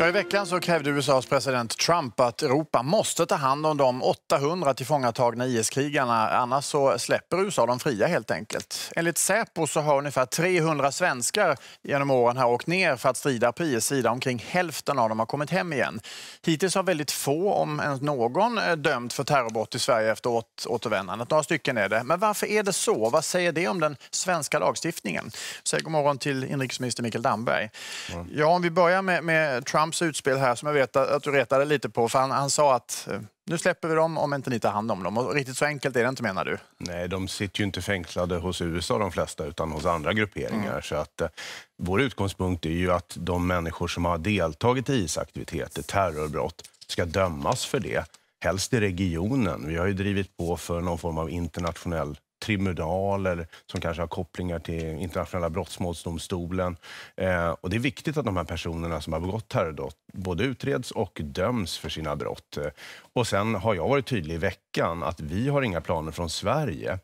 Ja, I veckan så krävde USAs president Trump att Europa måste ta hand om de 800 tillfångatagna IS-krigarna annars så släpper USA dem fria. helt enkelt. Enligt Säpo så har ungefär 300 svenskar genom åren här åkt ner för att strida på IS sida. Omkring hälften av dem har kommit hem igen. Hittills har väldigt få, om ens någon, eh, dömt för terrorbrott i Sverige efter återvändandet. Några stycken är det. Men varför är det så? Vad säger det om den svenska lagstiftningen? Säg god morgon till inrikesminister Mikael Damberg. Mm. Ja, om vi börjar med, med Trump Trumps utspel här som jag vet att du retade lite på. För han, han sa att eh, nu släpper vi dem om inte ni tar hand om dem. Och riktigt så enkelt är det inte menar du? Nej, de sitter ju inte fängslade hos USA de flesta utan hos andra grupperingar. Mm. Så att, eh, vår utgångspunkt är ju att de människor som har deltagit i IS-aktiviteter, terrorbrott, ska dömas för det. Helst i regionen. Vi har ju drivit på för någon form av internationell tribunal eller som kanske har kopplingar till internationella brottmålsdomstolen. Eh, och det är viktigt att de här personerna som har begått terrordåd både utreds och döms för sina brott. Eh, och sen har jag varit tydlig i veckan att vi har inga planer från Sverige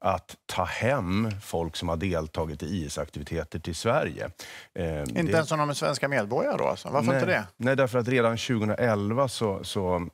att ta hem folk som har deltagit i IS-aktiviteter till Sverige. Eh, inte det... ens om de är svenska medborgare? Då, alltså. Varför nej, inte det? Nej, därför att redan 2011 så, så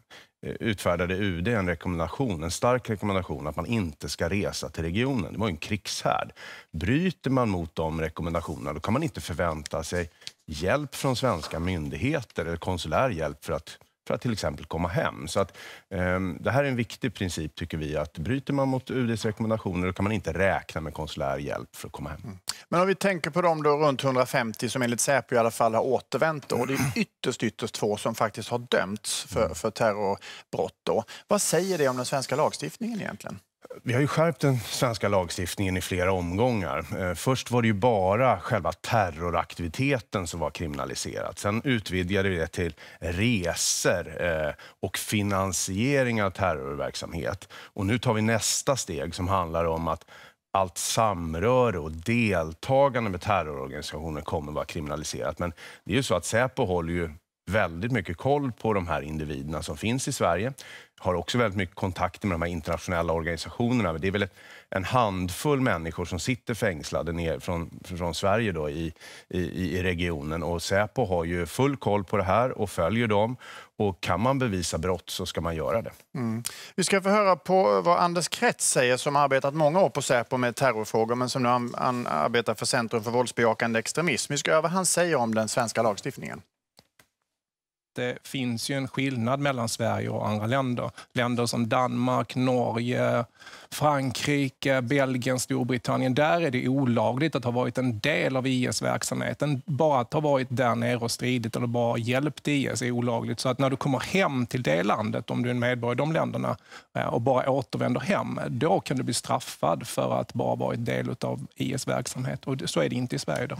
Eh, utfärdade UD en rekommendation, en stark rekommendation att man inte ska resa till regionen. Det var ju en krigshärd. Bryter man mot de rekommendationerna då kan man inte förvänta sig hjälp från svenska myndigheter eller konsulär hjälp för att för att till exempel komma hem. Så att, eh, det här är en viktig princip, tycker vi, att bryter man mot UDs rekommendationer då kan man inte räkna med konsulär hjälp för att komma hem. Mm. Men om vi tänker på de då runt 150 som enligt Säpo i alla fall har återvänt då, och det är ytterst, ytterst få som faktiskt har dömts för, mm. för terrorbrott då. Vad säger det om den svenska lagstiftningen egentligen? Vi har ju skärpt den svenska lagstiftningen i flera omgångar. Eh, först var det ju bara själva terroraktiviteten som var kriminaliserat. Sen utvidgade vi det till resor eh, och finansiering av terrorverksamhet. Och nu tar vi nästa steg som handlar om att allt samröre och deltagande med terrororganisationer kommer att vara kriminaliserat. Men det är ju så att Säpo håller ju väldigt mycket koll på de här individerna som finns i Sverige. Har också väldigt mycket kontakter med de här internationella organisationerna. Det är väl ett, en handfull människor som sitter fängslade ner från, från Sverige då i, i, i regionen. Och Säpo har ju full koll på det här och följer dem. Och kan man bevisa brott så ska man göra det. Mm. Vi ska få höra på vad Anders Krets säger som har arbetat många år på Säpo med terrorfrågor men som nu arbetar för Centrum för våldsbejakande extremism. Vi ska höra vad han säger om den svenska lagstiftningen det finns ju en skillnad mellan Sverige och andra länder. Länder som Danmark, Norge, Frankrike, Belgien, Storbritannien. Där är det olagligt att ha varit en del av IS-verksamheten. Bara att ha varit där nere och stridit eller bara hjälpt IS är olagligt. Så att när du kommer hem till det landet, om du är en medborgare i de länderna eh, och bara återvänder hem, då kan du bli straffad för att bara varit del av IS verksamhet. Och så är det inte i Sverige. Då.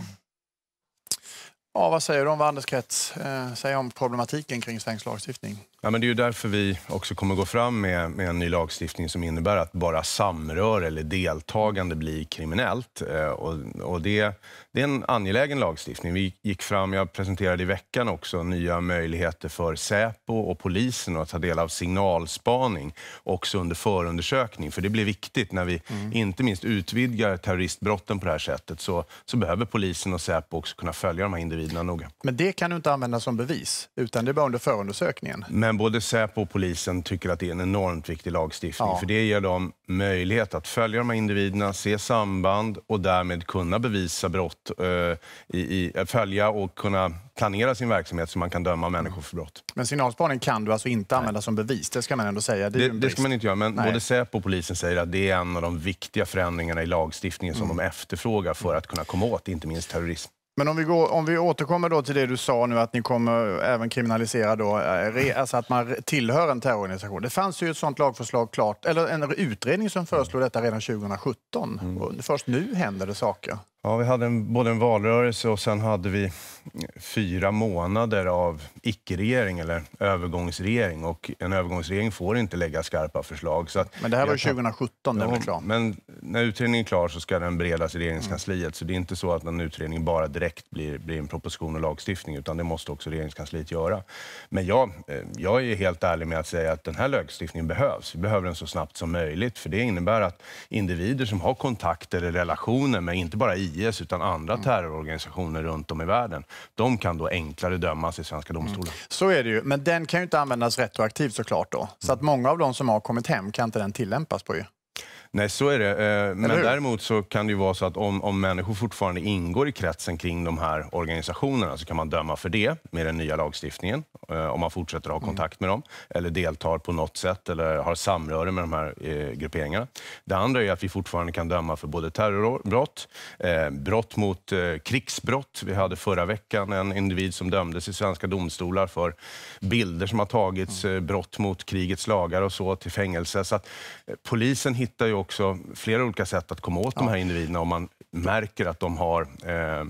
Ja, vad säger du om vad Anders Krets eh, säger om problematiken kring svensk lagstiftning? Ja, men det är ju därför vi också kommer gå fram med, med en ny lagstiftning som innebär att bara samröre eller deltagande blir kriminellt. Eh, och, och det, det är en angelägen lagstiftning. Vi gick fram, jag presenterade i veckan också nya möjligheter för Säpo och polisen att ta del av signalspaning också under förundersökning. För det blir viktigt när vi mm. inte minst utvidgar terroristbrotten på det här sättet så, så behöver polisen och Säpo också kunna följa de här individerna avlidna noga. Men det kan du inte använda som bevis, utan det är bara under förundersökningen. Men både Säpo och polisen tycker att det är en enormt viktig lagstiftning, ja. för det ger dem möjlighet att följa de här individerna, se samband och därmed kunna bevisa brott, eh, i, i, eh, följa och kunna planera sin verksamhet så man kan döma människor för brott. Men signalspaning kan du alltså inte använda som bevis, det ska man ändå säga. Det, det, det ska man inte göra, men Nej. både Säpo och polisen säger att det är en av de viktiga förändringarna i lagstiftningen som mm. de efterfrågar för mm. att kunna komma åt, inte minst terrorism. Men om vi, går, om vi återkommer då till det du sa nu att ni kommer även kriminalisera då, eh, alltså att man tillhör en terrororganisation. Det fanns ju ett sånt lagförslag klart, eller en utredning som föreslog detta redan 2017. Mm. först nu händer det saker. Ja, vi hade en, både en valrörelse och sen hade vi fyra månader av icke-regering eller övergångsregering och en övergångsregering får inte lägga skarpa förslag. Så men det här var 2017, den var klar. Men när utredningen är klar så ska den beredas i regeringskansliet mm. så det är inte så att en utredning bara direkt blir, blir en proposition och lagstiftning utan det måste också regeringskansliet göra. Men jag, eh, jag är helt ärlig med att säga att den här lagstiftningen behövs. Vi behöver den så snabbt som möjligt för det innebär att individer som har kontakter eller relationer med inte bara i IS utan andra mm. terrororganisationer runt om i världen. De kan då enklare dömas i svenska domstolar. Mm. Så är det ju, men den kan ju inte användas retroaktivt såklart då. Så mm. att många av de som har kommit hem kan inte den tillämpas på ju. Nej, så är det. Eh, men däremot så kan det ju vara så att om, om människor fortfarande ingår i kretsen kring de här organisationerna så kan man döma för det med den nya lagstiftningen eh, om man fortsätter ha mm. kontakt med dem eller deltar på något sätt eller har samröre med de här eh, grupperingarna. Det andra är att vi fortfarande kan döma för både terrorbrott, brott mot krigsbrott. Vi hade förra veckan en individ som dömdes i svenska domstolar för bilder som har tagits, mm. brott mot krigets lagar och så till fängelse. Så polisen hittar ju också flera olika sätt att komma åt de här individerna om man märker att de har eh,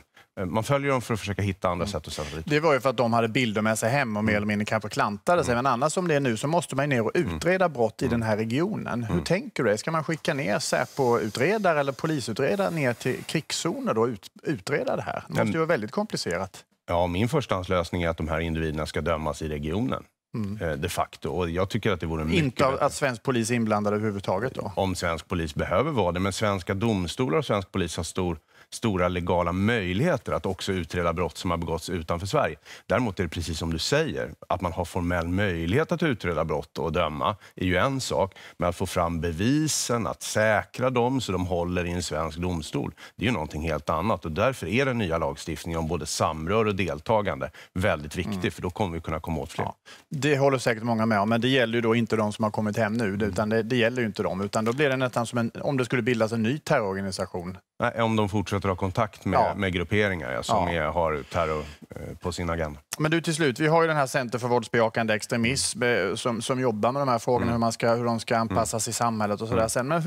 man följer dem för att försöka hitta andra sätt att sända dit. Det var ju för att de hade bilder med sig hem och mer eller mindre kanske klantade mm. sig. Men annars som det är nu så måste man ju ner och mm. utreda brott i mm. den här regionen. Hur mm. tänker du? Det? Ska man skicka ner Säpo-utredare eller polisutredare ner till krigszoner och ut, utreda det här? Det måste ju vara väldigt komplicerat. Ja, min förstahandslösning är att de här individerna ska dömas i regionen. Mm. Eh, de facto. Och jag tycker att det vore mycket Inte att svensk polis är inblandad överhuvudtaget då? Om svensk polis behöver vara det. Men svenska domstolar och svensk polis har stor stora legala möjligheter att också utreda brott som har begåtts utanför Sverige. Däremot är det precis som du säger, att man har formell möjlighet att utreda brott och döma är ju en sak, men att få fram bevisen, att säkra dem så de håller i en svensk domstol, det är ju någonting helt annat. Och därför är den nya lagstiftningen om både samrör och deltagande väldigt viktig, mm. för då kommer vi kunna komma åt fler. Ja, det håller säkert många med om, men det gäller ju då inte de som har kommit hem nu, mm. utan det, det gäller ju inte dem, utan då blir det nästan som en, om det skulle bildas en ny terrororganisation Nej, om de fortsätter ha kontakt med, ja. med grupperingar ja, som ja. Är, har terror eh, på sin agenda. Men du till slut, vi har ju den här Center för våldsbejakande extremism mm. som, som jobbar med de här frågorna, mm. hur, man ska, hur de ska anpassas mm. i samhället och sådär mm. sen. Men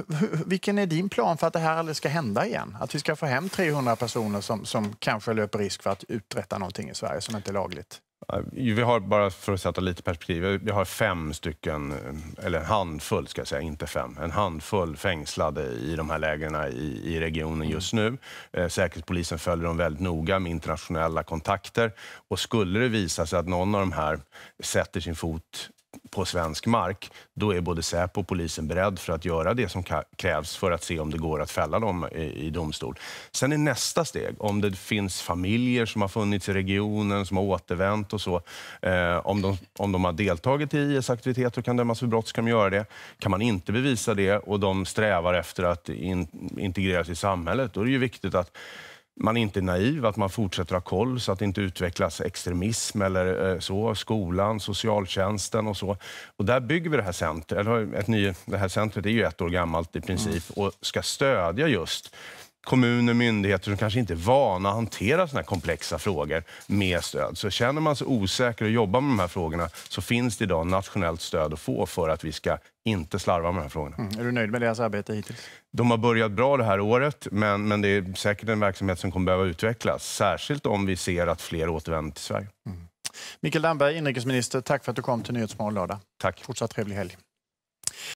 vilken är din plan för att det här aldrig ska hända igen? Att vi ska få hem 300 personer som, som kanske löper risk för att uträtta någonting i Sverige som inte är lagligt? Vi har, bara för att sätta lite perspektiv, vi har fem stycken, eller en handfull ska jag säga, inte fem, en handfull fängslade i de här lägren i, i, regionen just nu. Eh, Säkerhetspolisen följer dem väldigt noga med internationella kontakter och skulle det visa sig att någon av de här sätter sin fot på svensk mark, då är både Säpo och polisen beredd för att göra det som krävs för att se om det går att fälla dem i, i domstol. Sen är nästa steg, om det finns familjer som har funnits i regionen, som har återvänt och så, eh, om, de, om de har deltagit i IS aktiviteter och kan dömas för brott så ska de göra det. Kan man inte bevisa det och de strävar efter att in, integreras i samhället, då är det ju viktigt att man är inte naiv, att man fortsätter ha koll så att det inte utvecklas extremism eller eh, så. Skolan, socialtjänsten och så. Och där bygger vi det här centret. Ett ny, det här centret är ju ett år gammalt i princip mm. och ska stödja just kommuner, och myndigheter som kanske inte är vana att hantera såna här komplexa frågor med stöd. Så känner man sig osäker och jobbar med de här frågorna så finns det idag nationellt stöd att få för att vi ska inte slarva med de här frågorna. Mm. Är du nöjd med deras arbete hittills? De har börjat bra det här året, men, men det är säkert en verksamhet som kommer behöva utvecklas. Särskilt om vi ser att fler återvänder till Sverige. Mm. Mikael Damberg, inrikesminister, tack för att du kom till Nyhetsmorgon lördag. Tack. Fortsatt trevlig helg.